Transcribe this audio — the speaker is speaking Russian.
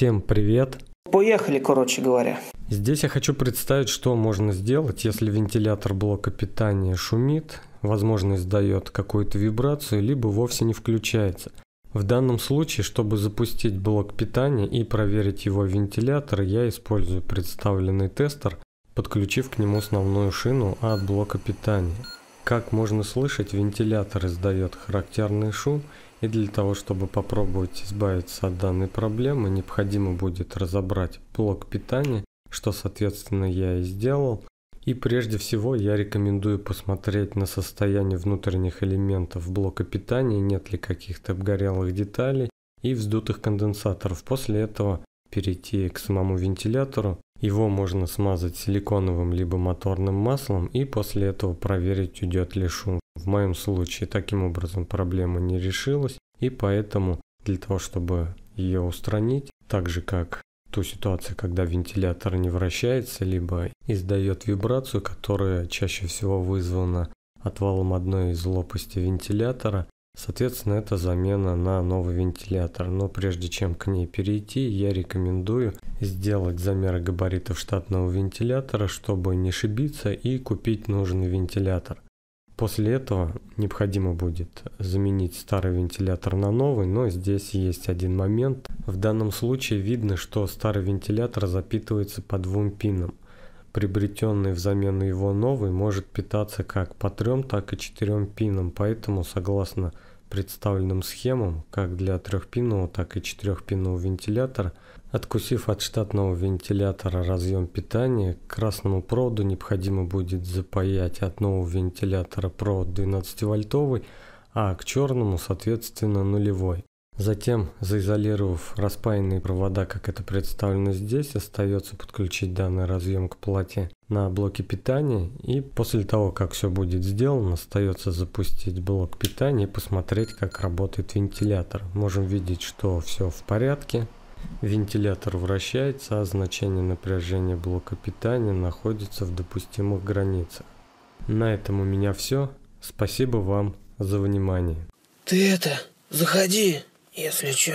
Всем привет! Поехали, короче говоря. Здесь я хочу представить, что можно сделать, если вентилятор блока питания шумит, возможно, издает какую-то вибрацию, либо вовсе не включается. В данном случае, чтобы запустить блок питания и проверить его вентилятор, я использую представленный тестер, подключив к нему основную шину от блока питания. Как можно слышать, вентилятор издает характерный шум – и для того, чтобы попробовать избавиться от данной проблемы, необходимо будет разобрать блок питания, что соответственно я и сделал. И прежде всего я рекомендую посмотреть на состояние внутренних элементов блока питания, нет ли каких-то обгорелых деталей и вздутых конденсаторов. После этого перейти к самому вентилятору. Его можно смазать силиконовым либо моторным маслом и после этого проверить, идет ли шум. В моем случае таким образом проблема не решилась, и поэтому для того, чтобы ее устранить, так же как ту ситуацию, когда вентилятор не вращается, либо издает вибрацию, которая чаще всего вызвана отвалом одной из лопастей вентилятора, Соответственно, это замена на новый вентилятор. Но прежде чем к ней перейти, я рекомендую сделать замеры габаритов штатного вентилятора, чтобы не ошибиться и купить нужный вентилятор. После этого необходимо будет заменить старый вентилятор на новый, но здесь есть один момент. В данном случае видно, что старый вентилятор запитывается по двум пинам. Приобретенный взамен его новый может питаться как по трем, так и четырем пинам, поэтому согласно представленным схемам, как для трехпинного, так и четырехпинного вентилятора – Откусив от штатного вентилятора разъем питания, к красному проводу необходимо будет запаять от нового вентилятора провод 12-вольтовый, а к черному, соответственно, нулевой. Затем, заизолировав распаянные провода, как это представлено здесь, остается подключить данный разъем к плате на блоке питания. И после того, как все будет сделано, остается запустить блок питания и посмотреть, как работает вентилятор. Можем видеть, что все в порядке. Вентилятор вращается, а значение напряжения блока питания находится в допустимых границах. На этом у меня все. Спасибо вам за внимание. Ты это, заходи, если чё.